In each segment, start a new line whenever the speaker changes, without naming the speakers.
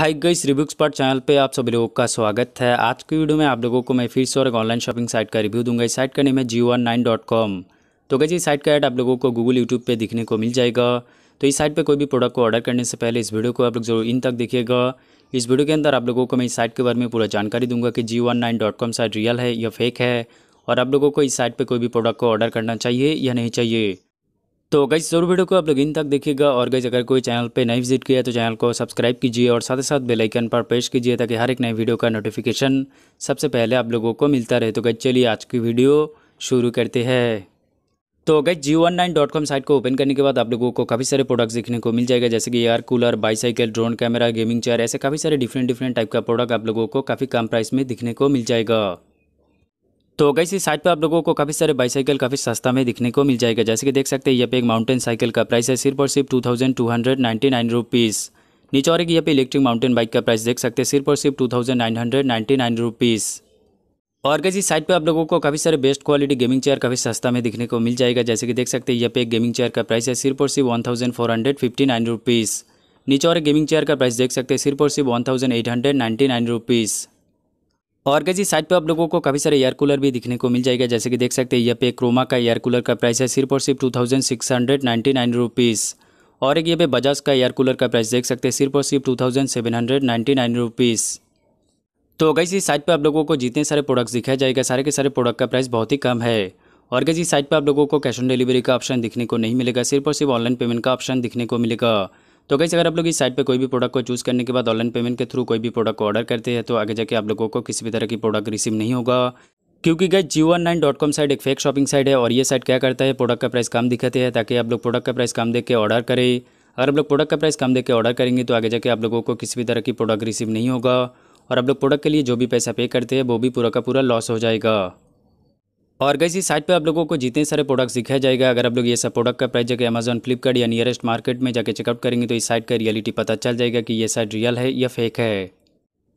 हाय guys review expert channel पे आप सभी लोगों का स्वागत है आज की वीडियो में आप लोगों को मैं फिर से और एक ऑनलाइन शॉपिंग साइट का रिव्यू दूंगा इस साइट का नेम है G one nine dot com तो गई इस साइट का ऐड आप लोगों को गूगल यूट्यूब पे दिखने को मिल जाएगा तो इस साइट पे कोई भी प्रोडक्ट को ऑर्डर करने से पहले इस वीडियो को आप लोग जरूर इन तक देखिएगा इस वीडियो के अंदर आप लोगों को मैं इस साइट के बारे में पूरा जानकारी दूंगा कि G one nine dot com site real है या फेक है और आप लोगों को इस साइट पर कोई भी प्रोडक्ट को ऑर्डर करना चाहिए या नहीं चाहिए तो गई जरूर वीडियो को आप लोग इन तक देखिएगा और गई अगर कोई चैनल पे नई विजिट किया तो चैनल को सब्सक्राइब कीजिए और साथ ही साथ बेलाइकन पर प्रेस कीजिए ताकि हर एक नए वीडियो का नोटिफिकेशन सबसे पहले आप लोगों को मिलता रहे तो गई चलिए आज की वीडियो शुरू करते हैं तो गई G one nine dot com site को ओपन करने के बाद आप लोगों को काफ़ी सारे प्रोडक्ट्स देखने को मिल जाएगा जैसे कि air cooler bicycle drone camera gaming chair ऐसे काफ़ी सारे डिफरेंट डिफरेंट टाइप का प्रोडक्ट आप लोगों को काफ़ी कम प्राइस में दिखने को मिल जाएगा तो गई इस साइट पर आप लोगों को काफ़ी सारे बाईसाइकिल काफ़ी सस्ता में दिखने को मिल जाएगा जैसे कि देख सकते हैं यहाँ पे एक माउंटेन साइकिल का प्राइस है सिर्फ और सिर्फ two thousand two hundred ninety nine rupees नीचे और एक यहाँ पे इलेक्ट्रिक माउंटेन बाइक का प्राइस देख सकते हैं सिर्फ और सिर्फ two thousand nine hundred ninety nine rupees और कैसी साइट पे आप लोगों को काफ़ी सारे बेस्ट क्वालिटी गेमिंग चेयर काफ़ी सस्ता में दिखने को मिल जाएगा जैसे कि देख सकते हैं यहाँ पे एक गेमिंग चेयर का प्राइस है सिर्फ और सिर्फ one thousand four hundred fifty nine rupees नीचे और एक गेमिंग चेयर का प्राइस देख सकते हैं सिर्फ और सिर्फ one thousand eight hundred ninety nine rupees और गजी साइड पे आप लोगों को काफ़ी सारे एयर कूलर भी दिखने को मिल जाएगा जैसे कि देख सकते हैं ये पे क्रोमा का एयर कूलर का प्राइस है सिर्फ और सिर्फ two thousand six hundred ninety nine rupees और एक ये पे बजाज का एयर कूलर का प्राइस देख सकते हैं सिर्फ और सिर्फ two thousand seven hundred ninety nine rupees तो गई इस साइट पर आप लोगों को जितने सारे प्रोडक्ट्स दिखाया जाएगा सारे के सारे प्रोडक्ट का प्राइस बहुत ही कम है और गई इस साइट पर आप लोगों को कैश ऑन डिलीवरी का ऑप्शन दिखने को नहीं मिलेगा सिर्फ और सिर्फ ऑनलाइन पेमेंट का ऑप्शन दिखने को मिलेगा तो कैसे अगर आप लोग इस साइट पर कोई भी प्रोडक्ट को चूज़ करने के बाद ऑनलाइन पेमेंट के थ्रू कोई भी प्रोडक्ट को ऑर्डर करते हैं तो आगे जाके आप लोगों को किसी भी तरह की प्रोडक्ट रिसीव नहीं होगा क्योंकि गए G one nine dot com site एक फेक शॉपिंग साइट है और ये साइट क्या करता है प्रोडक्ट का प्राइस कम दिखाते हैं ताकि आप लोग प्रोडक्ट का प्राइस कम देख के ऑर्डर करें अगर आप लोग प्रोडक्ट का प्राइस कम देख के ऑर्डर करेंगे तो आगे जाके आप लोगों को किसी भी तरह की प्रोडक्ट रिसीव नहीं होगा और आप लोग प्रोडक्ट के लिए जो भी पैसा पे करते हैं वो भी पूरा का पूरा लॉस हो जाएगा और गई इस साइट पे आप लोगों को जितने सारे प्रोडक्ट्स दिखाया जाएगा अगर आप लोग ये सब प्रोडक्ट का प्राइस जाकर अमेजन फ्लिपकार्ट या नियरेस्ट मार्केट में जाकर चेकआउट करेंगे तो इस साइट का रियलिटी पता चल जाएगा कि ये साइट रियल है या फेक है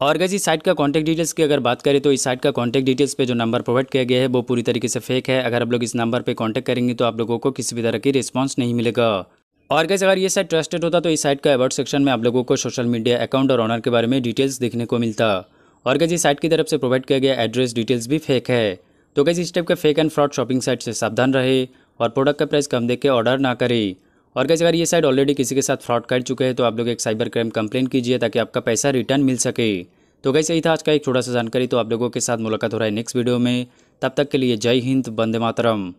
और गैस इस साइट का कॉन्टैक्ट डिटेल्स की अगर बात करें तो इस साइट का कॉन्टैक्ट डिटेल्स पर जो नंबर प्रोवाइड किया गया है वो पूरी तरीके से फेक है अगर आप लोग इस नंबर पर कॉन्टैक्ट करेंगे तो आप लोगों को किसी भी तरह की रिस्पॉन्स नहीं मिलेगा और गैस अगर ये साइट ट्रस्टेड होता तो इस साइट का अबाउट सेक्शन में आप लोगों को सोशल मीडिया अकाउंट और ऑनर के बारे में डिटेल्स देखने को मिलता और गैस इस साइट की तरफ से प्रोवाइड किया गया एड्रेस डिटेल्स भी फेक है तो कैसे इस टाइप के fake and fraud shopping site से सावधान रहे और प्रोडक्ट का प्राइस कम देख के ऑर्डर ना करें और कैसे अगर ये साइट ऑलरेडी किसी के साथ फ्रॉड कर चुके हैं तो आप लोग एक साइबर क्राइम कंप्लेन कीजिए ताकि आपका पैसा रिटर्न मिल सके तो कैसे ही था आज का एक छोटा सा जानकारी तो आप लोगों के साथ मुलाकात हो रहा है नेक्स्ट वीडियो में तब तक के लिए जय हिंद बंदे मातरम